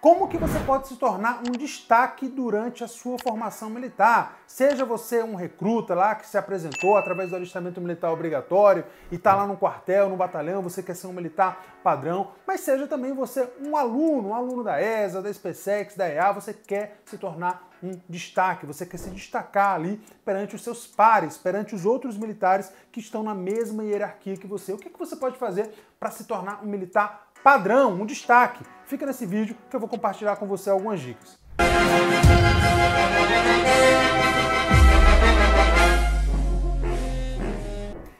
Como que você pode se tornar um destaque durante a sua formação militar? Seja você um recruta lá que se apresentou através do alistamento militar obrigatório e está lá no quartel, no batalhão, você quer ser um militar padrão, mas seja também você um aluno, um aluno da ESA, da SpaceX, da EA, você quer se tornar um destaque, você quer se destacar ali perante os seus pares, perante os outros militares que estão na mesma hierarquia que você. O que, é que você pode fazer para se tornar um militar padrão, um destaque. Fica nesse vídeo que eu vou compartilhar com você algumas dicas.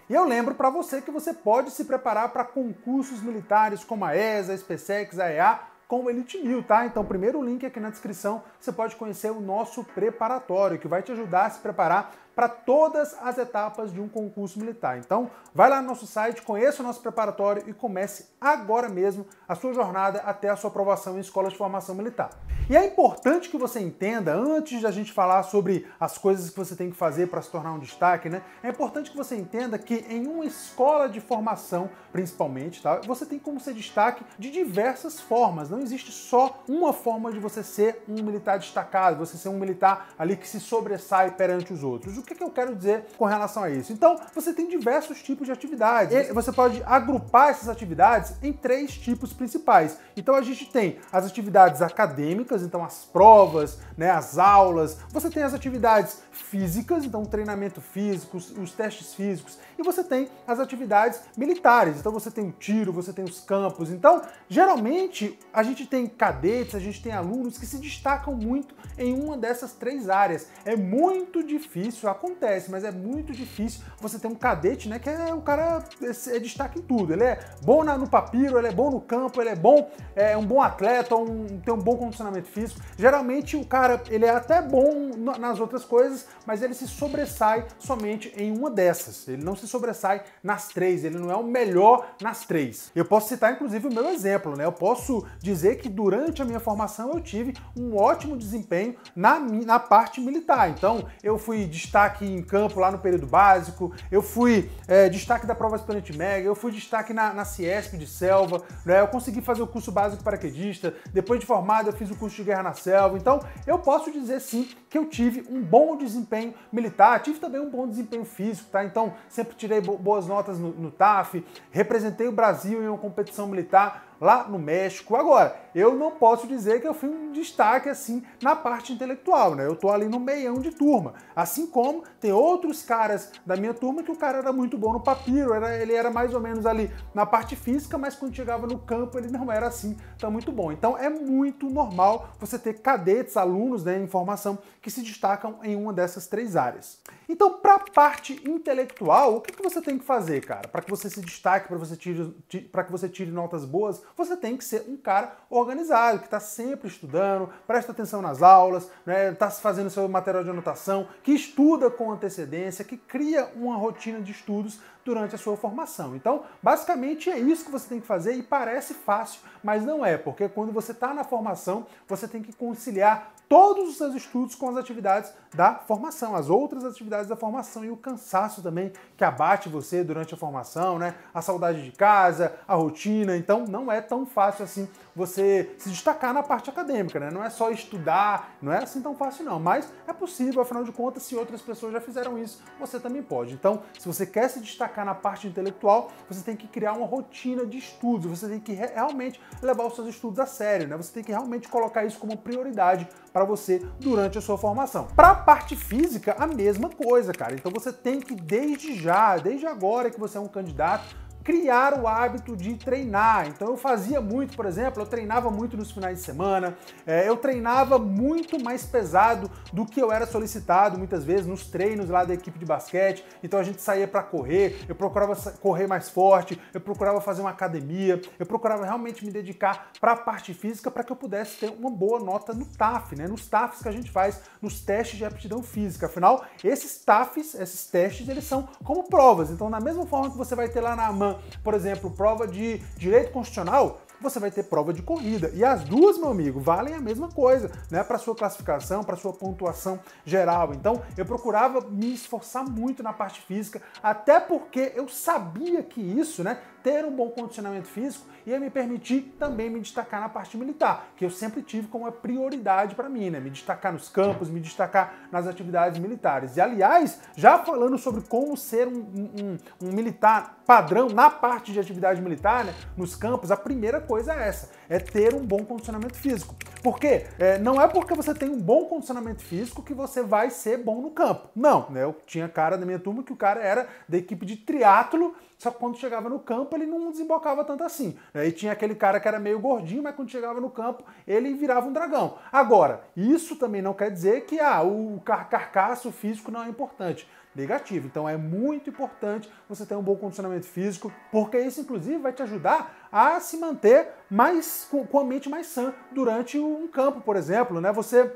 E eu lembro para você que você pode se preparar para concursos militares como a ESA, a SpaceX, a EA, com o Elite Mil, tá? Então, primeiro link aqui na descrição, você pode conhecer o nosso preparatório, que vai te ajudar a se preparar para todas as etapas de um concurso militar. Então, vai lá no nosso site, conheça o nosso preparatório e comece agora mesmo a sua jornada até a sua aprovação em escolas de formação militar. E é importante que você entenda, antes de a gente falar sobre as coisas que você tem que fazer para se tornar um destaque, né? É importante que você entenda que em uma escola de formação, principalmente, tá? Você tem como ser destaque de diversas formas. Não existe só uma forma de você ser um militar destacado, você ser um militar ali que se sobressai perante os outros que, é que eu quero dizer com relação a isso? Então, você tem diversos tipos de atividades. E você pode agrupar essas atividades em três tipos principais. Então a gente tem as atividades acadêmicas, então as provas, né, as aulas, você tem as atividades físicas, então o treinamento físico, os testes físicos, e você tem as atividades militares, então você tem o tiro, você tem os campos. Então, geralmente a gente tem cadetes, a gente tem alunos que se destacam muito em uma dessas três áreas. É muito difícil, acontece, mas é muito difícil você ter um cadete, né, que é o cara é, é destaque em tudo. Ele é bom na, no papiro, ele é bom no campo, ele é bom é um bom atleta, um, tem um bom condicionamento físico. Geralmente o cara, ele é até bom nas outras coisas, mas ele se sobressai somente em uma dessas. Ele não se sobressai nas três, ele não é o melhor nas três. Eu posso citar inclusive o meu exemplo, né? Eu posso dizer que durante a minha formação eu tive um ótimo desempenho na, na parte militar. Então, eu fui destaque em campo lá no período básico, eu fui é, destaque da prova aspirante mega, eu fui destaque na, na Ciesp de selva, né? Eu consegui fazer o curso básico paraquedista, depois de formado eu fiz o curso de guerra na selva, então eu posso dizer sim que eu tive um bom desempenho militar, tive também um bom desempenho físico, tá? Então sempre tirei boas notas no, no TAF, representei o Brasil em uma competição militar, lá no México. Agora, eu não posso dizer que eu fui um destaque assim na parte intelectual, né? Eu tô ali no meião de turma. Assim como tem outros caras da minha turma que o cara era muito bom no papiro, era, ele era mais ou menos ali na parte física, mas quando chegava no campo ele não era assim tão muito bom. Então é muito normal você ter cadetes, alunos né, em formação que se destacam em uma dessas três áreas. Então, para a parte intelectual, o que, que você tem que fazer, cara, para que você se destaque, para que você tire notas boas, você tem que ser um cara organizado, que está sempre estudando, presta atenção nas aulas, está né, tá fazendo seu material de anotação, que estuda com antecedência, que cria uma rotina de estudos durante a sua formação. Então, basicamente é isso que você tem que fazer e parece fácil, mas não é, porque quando você está na formação, você tem que conciliar todos os seus estudos com as atividades da formação, as outras atividades da formação e o cansaço também que abate você durante a formação, né? A saudade de casa, a rotina. Então, não é tão fácil assim você se destacar na parte acadêmica, né? Não é só estudar, não é assim tão fácil não, mas é possível, afinal de contas, se outras pessoas já fizeram isso, você também pode. Então, se você quer se destacar na parte intelectual, você tem que criar uma rotina de estudos, você tem que realmente levar os seus estudos a sério, né? Você tem que realmente colocar isso como prioridade para você durante a sua formação. Para a parte física, a mesma coisa, cara. Então você tem que desde já, desde agora que você é um candidato, criar o hábito de treinar. Então eu fazia muito, por exemplo, eu treinava muito nos finais de semana, é, eu treinava muito mais pesado do que eu era solicitado muitas vezes nos treinos lá da equipe de basquete. Então a gente saía para correr, eu procurava correr mais forte, eu procurava fazer uma academia, eu procurava realmente me dedicar para a parte física para que eu pudesse ter uma boa nota no TAF, né? Nos TAFs que a gente faz, nos testes de aptidão física. Afinal, esses TAFs, esses testes, eles são como provas. Então, na mesma forma que você vai ter lá na AMAN por exemplo, prova de direito constitucional, você vai ter prova de corrida. E as duas, meu amigo, valem a mesma coisa, né? Para sua classificação, para sua pontuação geral. Então, eu procurava me esforçar muito na parte física, até porque eu sabia que isso, né, ter um bom condicionamento físico ia me permitir também me destacar na parte militar, que eu sempre tive como uma prioridade para mim, né? Me destacar nos campos, me destacar nas atividades militares. E aliás, já falando sobre como ser um, um, um militar padrão na parte de atividade militar, né? nos campos, a primeira coisa é essa: é ter um bom condicionamento físico. Porque é, não é porque você tem um bom condicionamento físico que você vai ser bom no campo. Não, né? Eu tinha cara na minha turma que o cara era da equipe de triatlo só que quando chegava no campo, ele não desembocava tanto assim. Aí E tinha aquele cara que era meio gordinho, mas quando chegava no campo, ele virava um dragão. Agora, isso também não quer dizer que ah, o car carcaço físico não é importante negativo. Então é muito importante você ter um bom condicionamento físico, porque isso inclusive vai te ajudar a se manter mais com, a mente mais sã durante um campo, por exemplo, né? Você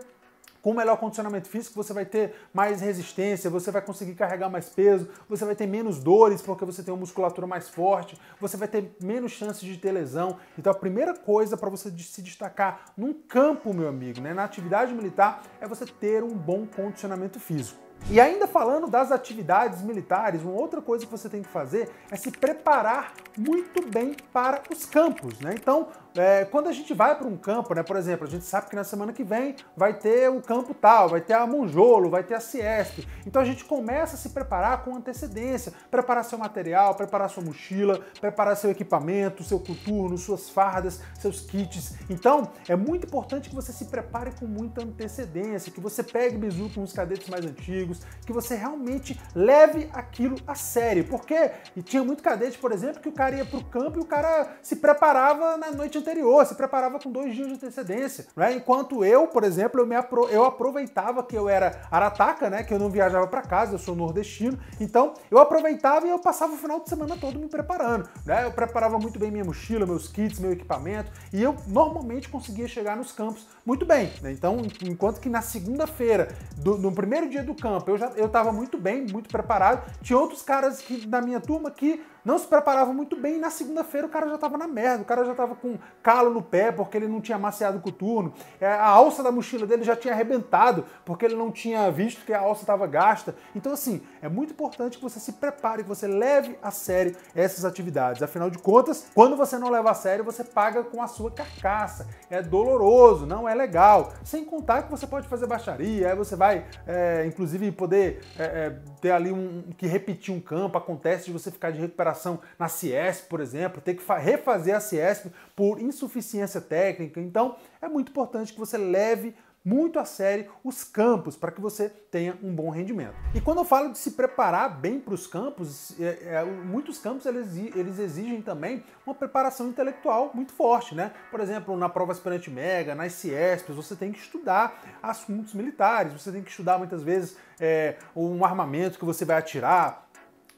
com melhor condicionamento físico, você vai ter mais resistência, você vai conseguir carregar mais peso, você vai ter menos dores porque você tem uma musculatura mais forte, você vai ter menos chances de ter lesão. Então a primeira coisa para você se destacar num campo, meu amigo, né, na atividade militar, é você ter um bom condicionamento físico. E ainda falando das atividades militares, uma outra coisa que você tem que fazer é se preparar muito bem para os campos, né? Então, é, quando a gente vai para um campo, né, por exemplo, a gente sabe que na semana que vem vai ter o campo tal, vai ter a Monjolo, vai ter a sieste. Então a gente começa a se preparar com antecedência, preparar seu material, preparar sua mochila, preparar seu equipamento, seu coturno, suas fardas, seus kits. Então é muito importante que você se prepare com muita antecedência, que você pegue bisu com os cadetes mais antigos, que você realmente leve aquilo a sério. Porque e tinha muito cadete, por exemplo, que o cara ia para o campo e o cara se preparava na noite anterior, se preparava com dois dias de antecedência, né? Enquanto eu, por exemplo, eu, me apro eu aproveitava que eu era arataca, né? Que eu não viajava para casa, eu sou nordestino, então eu aproveitava e eu passava o final de semana todo me preparando, né? Eu preparava muito bem minha mochila, meus kits, meu equipamento e eu normalmente conseguia chegar nos campos muito bem, né? Então, enquanto que na segunda-feira, no primeiro dia do campo, eu já eu estava muito bem, muito preparado, tinha outros caras que na minha turma que não se preparava muito bem. E na segunda-feira o cara já estava na merda, o cara já estava com calo no pé porque ele não tinha maciado o coturno, é, a alça da mochila dele já tinha arrebentado porque ele não tinha visto que a alça estava gasta. Então, assim, é muito importante que você se prepare, que você leve a sério essas atividades. Afinal de contas, quando você não leva a sério, você paga com a sua carcaça. É doloroso, não é legal. Sem contar que você pode fazer baixaria, aí você vai, é, inclusive, poder é, é, ter ali um que repetir um campo, acontece de você ficar de recuperação na Ciesp, por exemplo, ter que refazer a Ciesp por insuficiência técnica. Então, é muito importante que você leve muito a sério os campos para que você tenha um bom rendimento. E quando eu falo de se preparar bem para os campos, é, é, muitos campos eles, eles exigem também uma preparação intelectual muito forte, né? Por exemplo, na prova aspirante mega, nas CESP's, você tem que estudar assuntos militares, você tem que estudar muitas vezes é, um armamento que você vai atirar,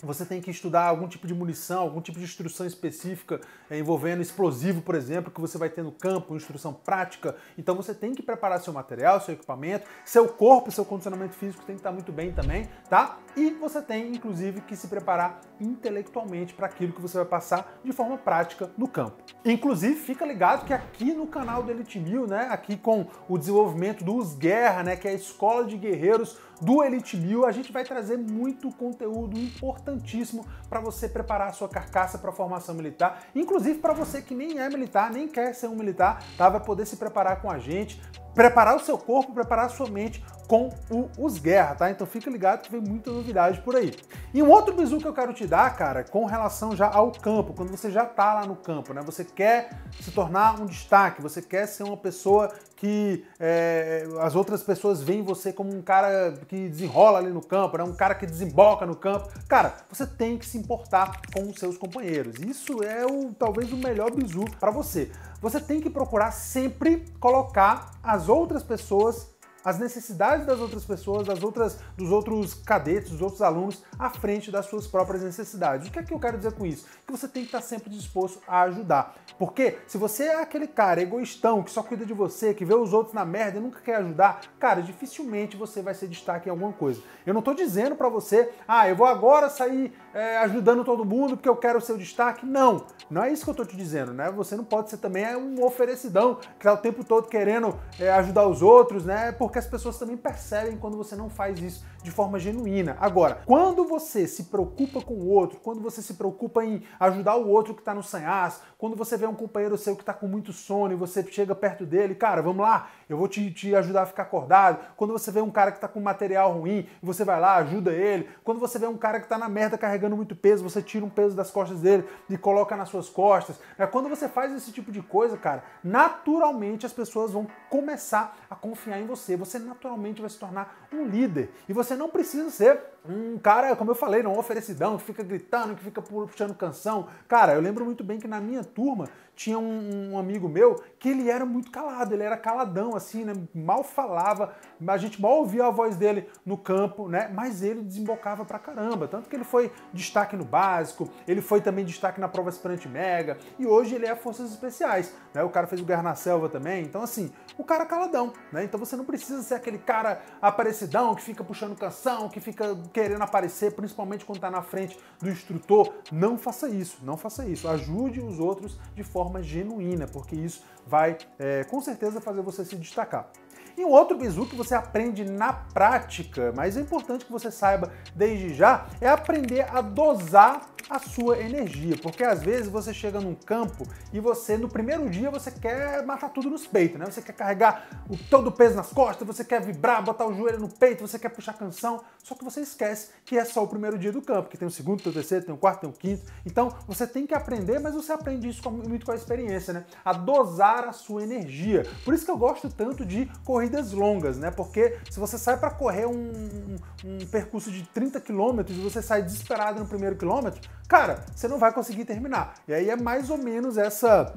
você tem que estudar algum tipo de munição, algum tipo de instrução específica é, envolvendo explosivo, por exemplo, que você vai ter no campo, instrução prática. Então você tem que preparar seu material, seu equipamento, seu corpo, seu condicionamento físico tem que estar muito bem também, tá? E você tem, inclusive, que se preparar intelectualmente para aquilo que você vai passar de forma prática no campo. Inclusive, fica ligado que aqui no canal do Elite Mil, né, aqui com o desenvolvimento dos Guerra, né, que é a escola de guerreiros do Elite Mil, a gente vai trazer muito conteúdo importantíssimo para você preparar a sua carcaça para a formação militar, inclusive para você que nem é militar, nem quer ser um militar, tá? Vai poder se preparar com a gente, preparar o seu corpo, preparar a sua mente com o Os Guerra, tá? Então fica ligado que vem muita novidade por aí. E um outro bizu que eu quero te dar, cara, com relação já ao campo, quando você já tá lá no campo, né? Você quer se tornar um destaque, você quer ser uma pessoa que é, as outras pessoas veem você como um cara que desenrola ali no campo, né? um cara que desemboca no campo. Cara, você tem que se importar com os seus companheiros. Isso é o talvez o melhor bizu para você. Você tem que procurar sempre colocar as outras pessoas as necessidades das outras pessoas, das outras, dos outros cadetes, dos outros alunos, à frente das suas próprias necessidades. O que é que eu quero dizer com isso? Que você tem que estar sempre disposto a ajudar. Porque se você é aquele cara egoístão que só cuida de você, que vê os outros na merda e nunca quer ajudar, cara, dificilmente você vai ser destaque em alguma coisa. Eu não estou dizendo para você, ah, eu vou agora sair é, ajudando todo mundo porque eu quero o seu destaque. Não, não é isso que eu estou te dizendo, né? Você não pode ser também um oferecidão que está o tempo todo querendo é, ajudar os outros, né? Porque que as pessoas também percebem quando você não faz isso de forma genuína. Agora, quando você se preocupa com o outro, quando você se preocupa em ajudar o outro que está no sanhaço, quando você vê um companheiro seu que está com muito sono e você chega perto dele, cara, vamos lá, eu vou te, te ajudar a ficar acordado. Quando você vê um cara que está com material ruim, você vai lá, ajuda ele. Quando você vê um cara que está na merda carregando muito peso, você tira um peso das costas dele e coloca nas suas costas. É quando você faz esse tipo de coisa, cara, naturalmente as pessoas vão começar a confiar em você você naturalmente vai se tornar um líder. E você não precisa ser um cara, como eu falei, não oferecidão, que fica gritando, que fica puxando canção. Cara, eu lembro muito bem que na minha turma tinha um, um amigo meu que ele era muito calado, ele era caladão, assim, né? Mal falava, a gente mal ouvia a voz dele no campo, né? Mas ele desembocava pra caramba. Tanto que ele foi destaque no básico, ele foi também destaque na prova aspirante mega, e hoje ele é Forças Especiais, né? O cara fez o Guerra na Selva também. Então, assim, o cara é caladão, né? Então você não precisa precisa ser aquele cara aparecidão que fica puxando canção, que fica querendo aparecer, principalmente quando está na frente do instrutor. Não faça isso, não faça isso. Ajude os outros de forma genuína, porque isso vai é, com certeza fazer você se destacar. E um outro bizu que você aprende na prática, mas é importante que você saiba desde já, é aprender a dosar a sua energia, porque às vezes você chega num campo e você no primeiro dia você quer matar tudo nos peitos, né? Você quer carregar o todo o peso nas costas, você quer vibrar, botar o joelho no peito, você quer puxar canção, só que você esquece que é só o primeiro dia do campo, que tem o segundo, tem o terceiro, tem o quarto, tem o quinto. Então, você tem que aprender, mas você aprende isso com, muito com a experiência, né? A dosar a sua energia. Por isso que eu gosto tanto de correr corridas longas, né? Porque se você sai para correr um, um, um, percurso de 30 quilômetros e você sai desesperado no primeiro quilômetro, cara, você não vai conseguir terminar. E aí é mais ou menos essa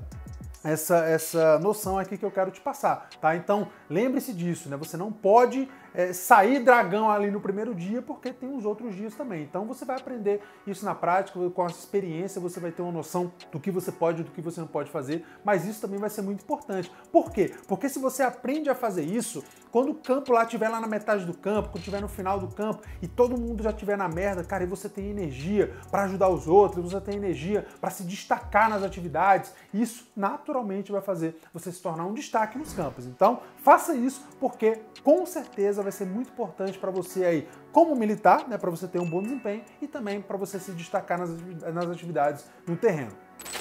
essa, essa noção aqui que eu quero te passar, tá? Então, lembre-se disso, né? Você não pode é, sair dragão ali no primeiro dia, porque tem os outros dias também. Então você vai aprender isso na prática, com a experiência você vai ter uma noção do que você pode e do que você não pode fazer, mas isso também vai ser muito importante. Por quê? Porque se você aprende a fazer isso, quando o campo lá estiver lá na metade do campo, quando estiver no final do campo e todo mundo já estiver na merda, cara, e você tem energia para ajudar os outros, você tem energia para se destacar nas atividades, isso naturalmente vai fazer você se tornar um destaque nos campos. Então, faça isso porque com certeza vai ser muito importante para você aí, como militar, né, para você ter um bom desempenho e também para você se destacar nas, nas atividades no terreno.